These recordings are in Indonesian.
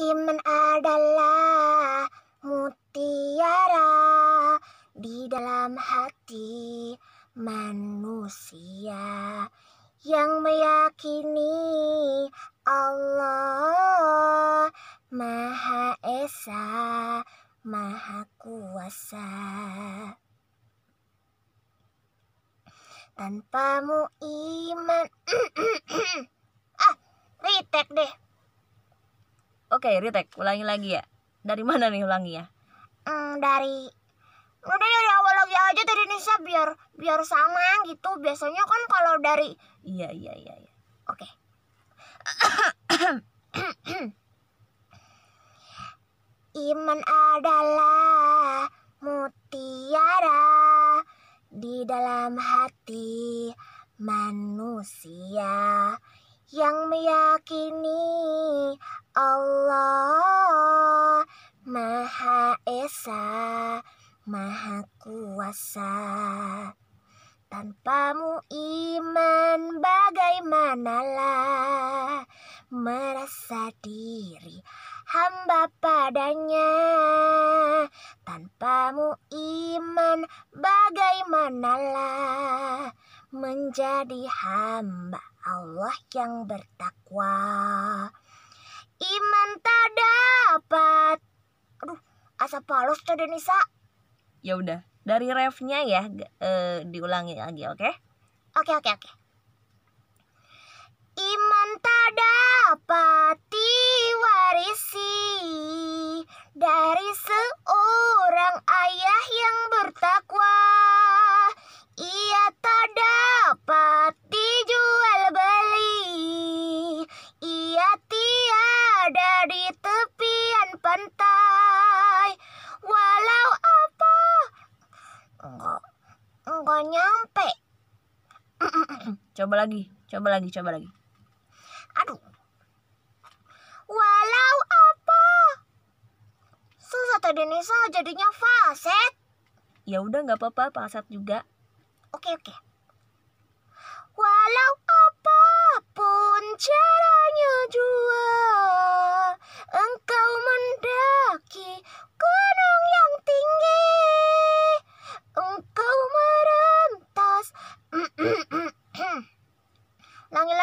Iman adalah mutiara di dalam hati manusia yang meyakini Allah Maha Esa Maha Kuasa Tanpamu iman Ah, ritek deh Oke, ritek Ulangi lagi ya. Dari mana nih ulangi ya? Hmm, dari udah dari awal lagi aja dari Nisa biar biar sama gitu. Biasanya kan kalau dari Iya, iya, iya, iya. Oke. Iman adalah mutiara di dalam hati manusia yang meyakini Allah Maha Esa, Maha Kuasa. Tanpamu iman bagaimanalah merasa diri hamba padanya Tanpamu iman bagaimanalah menjadi hamba Allah yang bertakwa. Iman tak dapat. Aduh, asap polos tuh Denisa. Ya udah, dari refnya ya uh, diulangi lagi, oke? Okay? Oke, okay, oke, okay, oke. Okay. Iman tak dapat diwarisi Coba lagi, coba lagi, coba lagi. Aduh. Walau apa? Susah tadi Nisa jadinya faset. Ya udah nggak apa-apa, faset juga. Oke, oke. Walau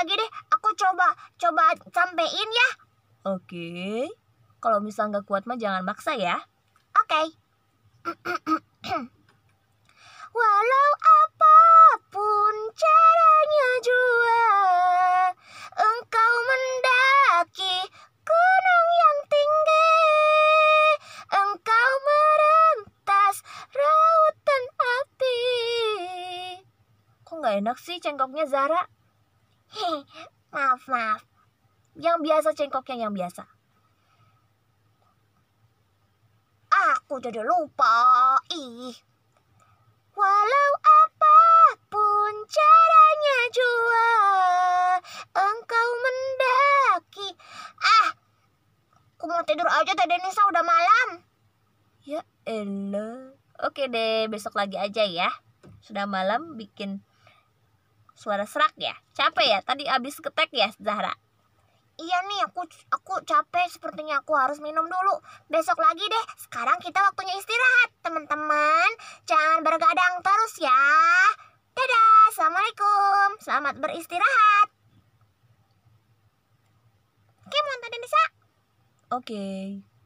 lagi deh aku coba coba sampein ya oke kalau misal nggak kuat mah jangan maksa ya oke okay. walau apapun caranya jua engkau mendaki gunung yang tinggi engkau merentas rautan api kok nggak enak sih cengkoknya Zara maaf, maaf. Yang biasa cengkoknya yang biasa. Aku jadi lupa. Ih. Walau apapun caranya jua, engkau mendaki. Ah, aku mau tidur aja tadi Nisa udah malam. Ya elah. Oke deh, besok lagi aja ya. Sudah malam bikin Suara serak ya? Capek ya? Tadi abis ketek ya, Zahra? Iya nih, aku aku capek. Sepertinya aku harus minum dulu. Besok lagi deh. Sekarang kita waktunya istirahat, teman-teman. Jangan bergadang terus ya. Dadah, assalamualaikum. Selamat beristirahat. Oke, mau okay.